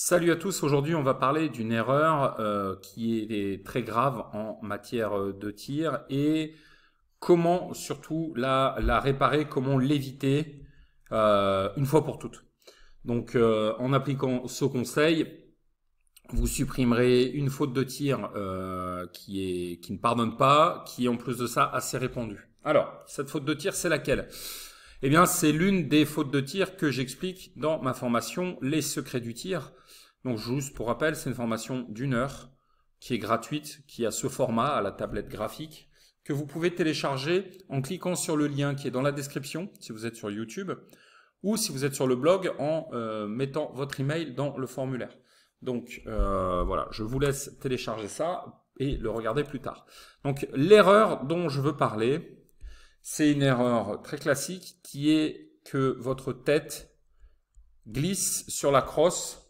Salut à tous, aujourd'hui on va parler d'une erreur euh, qui est très grave en matière euh, de tir et comment surtout la, réparer, comment l'éviter euh, une fois pour toutes. Donc en appliquant ce conseil, vous supprimerez une faute de tir qui, qui ne pardonne pas, qui en plus de ça assez répandue. Alors, cette faute de tir, c'est laquelle eh bien, c'est l'une des fautes de tir que j'explique dans ma formation Les secrets du tir. Donc juste pour rappel, c'est une formation d'une heure qui est gratuite, qui a ce format à la tablette graphique, que vous pouvez télécharger en cliquant sur le lien qui est dans la description si vous êtes sur YouTube, ou si vous êtes sur le blog en euh, mettant votre email dans le formulaire. Donc euh, voilà, je vous laisse télécharger ça et le regarder plus tard. Donc l'erreur dont je veux parler, c'est une erreur très classique qui est que votre tête glisse sur la crosse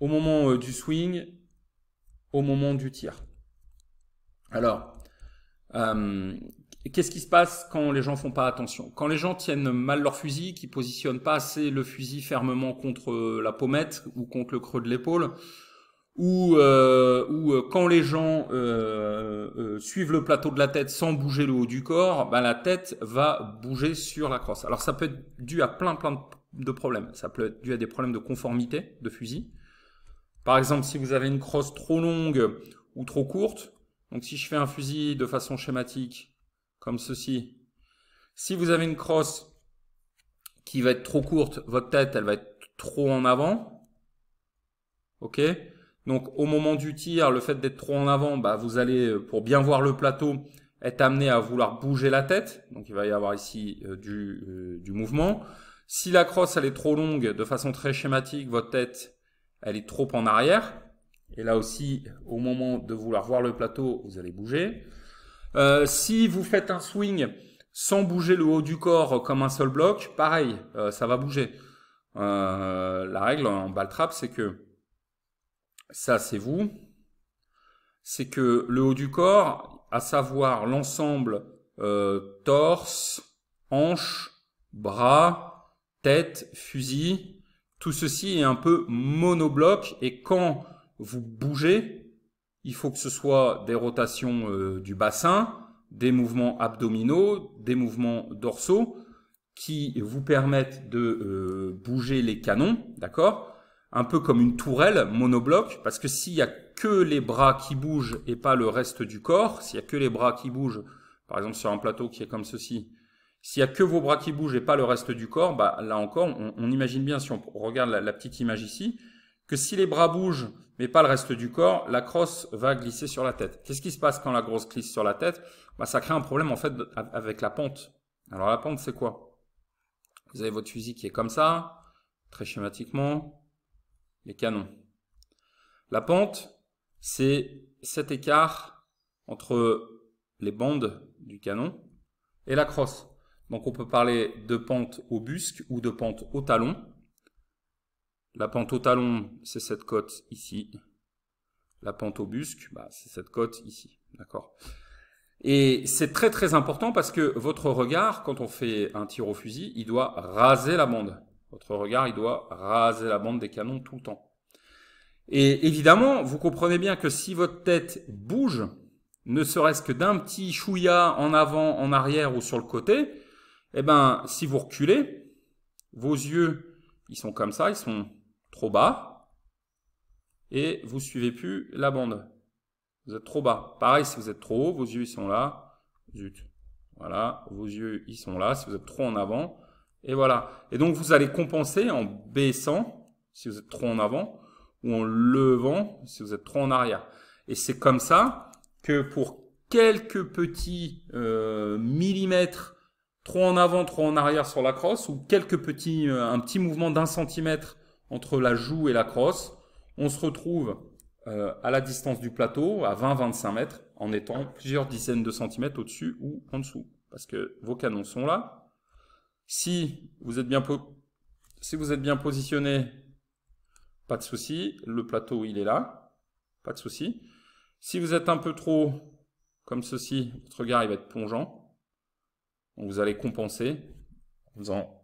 au moment euh, du swing, au moment du tir. Alors, euh, qu'est-ce qui se passe quand les gens font pas attention Quand les gens tiennent mal leur fusil, qui positionnent pas assez le fusil fermement contre euh, la pommette ou contre le creux de l'épaule, ou, ou quand les gens suivent le plateau de la tête sans bouger le haut du corps, ben, la tête va bouger sur la crosse. Alors ça peut être dû à plein plein de problèmes. Ça peut être dû à des problèmes de conformité de fusil. Par exemple, si vous avez une crosse trop longue ou trop courte, donc si je fais un fusil de façon schématique, comme ceci, si vous avez une crosse qui va être trop courte, votre tête, elle va être trop en avant. OK Donc au moment du tir, le fait d'être trop en avant, bah, vous allez, euh, pour bien voir le plateau, être amené à vouloir bouger la tête. Donc il va y avoir ici euh, du, euh, du mouvement. Si la crosse, elle est trop longue, de façon très schématique, votre tête, elle est trop en arrière. Et là aussi, au moment de vouloir voir le plateau, vous allez bouger. Euh, si vous faites un swing sans bouger le haut du corps comme un seul bloc, pareil, euh, ça va bouger. Euh, la règle en ball trap, c'est que ça, c'est vous. C'est que le haut du corps, à savoir l'ensemble torse, hanche, bras, tête, fusil, tout ceci est un peu monobloc et quand vous bougez, il faut que ce soit des rotations euh, du bassin, des mouvements abdominaux, des mouvements dorsaux qui vous permettent de euh, bouger les canons, d'accord Un peu comme une tourelle monobloc, parce que s'il y a que les bras qui bougent et pas le reste du corps, s'il y a que les bras qui bougent, par exemple sur un plateau qui est comme ceci, s'il n'y a que vos bras qui bougent et pas le reste du corps, bah, là encore, on, imagine bien, si on regarde la, petite image ici, que si les bras bougent mais pas le reste du corps, la crosse va glisser sur la tête. Qu'est-ce qui se passe quand la grosse glisse sur la tête bah, Ça crée un problème en fait avec la pente. Alors la pente, c'est quoi Vous avez votre fusil qui est comme ça, très schématiquement, les canons. La pente, c'est cet écart entre les bandes du canon et la crosse. Donc on peut parler de pente au busque ou de pente au talon. La pente au talon, c'est cette côte ici. La pente au busque, bah, c'est cette côte ici. D'accord Et c'est très très important parce que votre regard, quand on fait un tir au fusil, il doit raser la bande. Votre regard, il doit raser la bande des canons tout le temps. Et évidemment, vous comprenez bien que si votre tête bouge, ne serait-ce que d'un petit chouïa en avant, en arrière ou sur le côté, eh ben, si vous reculez, vos yeux, ils sont comme ça, ils sont trop bas, et vous suivez plus la bande. Vous êtes trop bas. Pareil, si vous êtes trop haut, vos yeux, ils sont là. Zut. Voilà, vos yeux, ils sont là. Si vous êtes trop en avant, et voilà. Et donc, vous allez compenser en baissant, si vous êtes trop en avant, ou en levant, si vous êtes trop en arrière. Et c'est comme ça que pour quelques petits euh, millimètres trop en avant, trop en arrière sur la crosse, ou quelques petits, euh, un petit mouvement d'un centimètre entre la joue et la crosse, on se retrouve euh, à la distance du plateau, à 20-25 mètres, en étant plusieurs dizaines de centimètres au-dessus ou en dessous, parce que vos canons sont là. Si vous êtes bien, si vous êtes bien positionné, pas de souci, le plateau il est là, pas de souci. Si vous êtes un peu trop comme ceci, votre regard il va être plongeant, vous allez compenser en faisant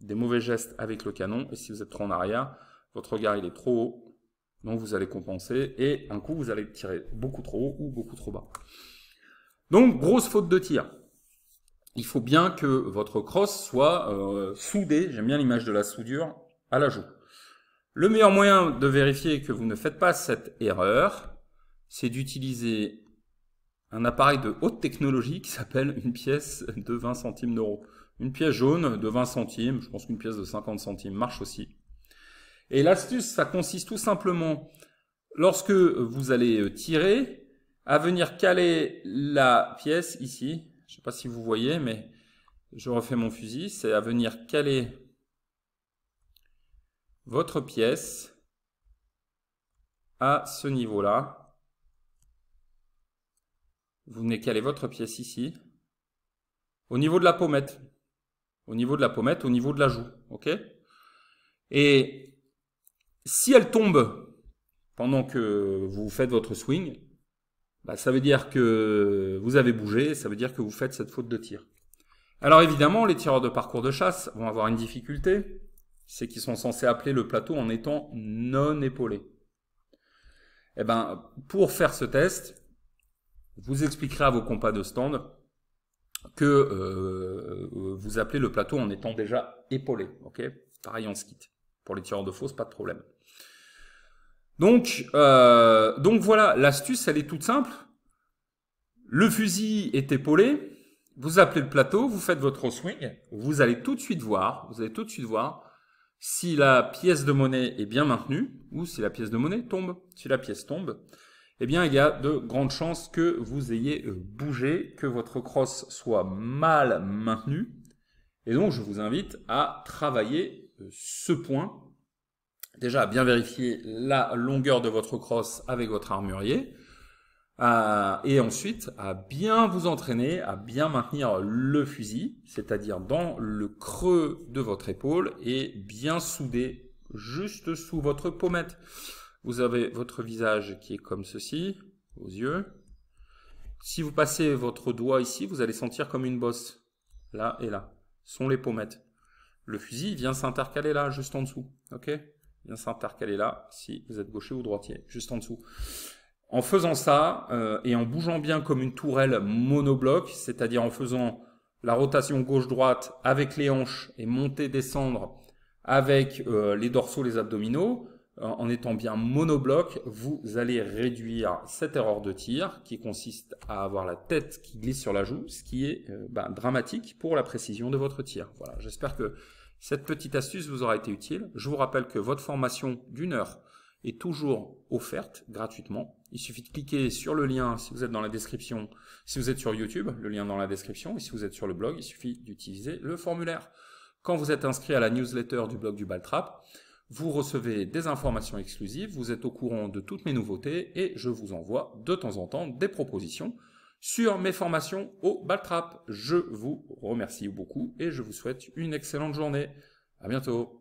des mauvais gestes avec le canon. Et si vous êtes trop en arrière, votre regard il est trop haut. Donc vous allez compenser. Et un coup, vous allez tirer beaucoup trop haut ou beaucoup trop bas. Donc grosse faute de tir. Il faut bien que votre crosse soit euh, soudée, j'aime bien l'image de la soudure, à la joue. Le meilleur moyen de vérifier que vous ne faites pas cette erreur, c'est d'utiliser un appareil de haute technologie qui s'appelle une pièce de 20 centimes d'euros. Une pièce jaune de 20 centimes, je pense qu'une pièce de 50 centimes marche aussi. Et l'astuce, ça consiste tout simplement, lorsque vous allez euh, tirer, à venir caler la pièce ici. Je ne sais pas si vous voyez, mais je refais mon fusil. C'est à venir caler votre pièce à ce niveau-là vous venez caler votre pièce ici, au niveau de la pommette, au niveau de la pommette, au niveau de la joue, ok Et si elle tombe pendant que vous faites votre swing, bah ça veut dire que vous avez bougé, ça veut dire que vous faites cette faute de tir. Alors évidemment, les tireurs de parcours de chasse vont avoir une difficulté, c'est qu'ils sont censés appeler le plateau en étant non épaulé Eh ben, pour faire ce test, vous expliquerez à vos compas de stand que euh, euh, vous appelez le plateau en étant déjà épaulé. ok Pareil en skit. Pour les tireurs de fausse, pas de problème. Donc, euh, donc voilà, l'astuce, elle est toute simple. Le fusil est épaulé, vous appelez le plateau, vous faites votre swing, vous allez tout de suite voir, vous allez tout de suite voir si la pièce de monnaie est bien maintenue ou si la pièce de monnaie tombe. Si la pièce tombe, eh bien, il y a de grandes chances que vous ayez euh, bougé, que votre crosse soit mal maintenue. Et donc, je vous invite à travailler euh, ce point. Déjà, à bien vérifier la longueur de votre crosse avec votre armurier. Euh, et ensuite, à bien vous entraîner, à bien maintenir le fusil, c'est-à-dire dans le creux de votre épaule et bien souder juste sous votre pommette vous avez votre visage qui est comme ceci, aux yeux. Si vous passez votre doigt ici, vous allez sentir comme une bosse, là et là, sont les pommettes. Le fusil vient s'intercaler là, juste en dessous, ok Vient s'intercaler là, si vous êtes gaucher ou droitier, juste en dessous. En faisant ça, euh, et en bougeant bien comme une tourelle monobloc, c'est-à-dire en faisant la rotation gauche-droite avec les hanches et monter-descendre avec euh, les dorsaux, les abdominaux, euh, en étant bien monobloc, vous allez réduire cette erreur de tir qui consiste à avoir la tête qui glisse sur la joue, ce qui est euh, bah, dramatique pour la précision de votre tir. Voilà, j'espère que cette petite astuce vous aura été utile. Je vous rappelle que votre formation d'une heure est toujours offerte gratuitement. Il suffit de cliquer sur le lien si vous êtes dans la description, si vous êtes sur YouTube, le lien dans la description, et si vous êtes sur le blog, il suffit d'utiliser le formulaire. Quand vous êtes inscrit à la newsletter du blog du Baltrap, vous recevez des informations exclusives, vous êtes au courant de toutes mes nouveautés et je vous envoie de temps en temps des propositions sur mes formations au Baltrap. Je vous remercie beaucoup et je vous souhaite une excellente journée. À bientôt.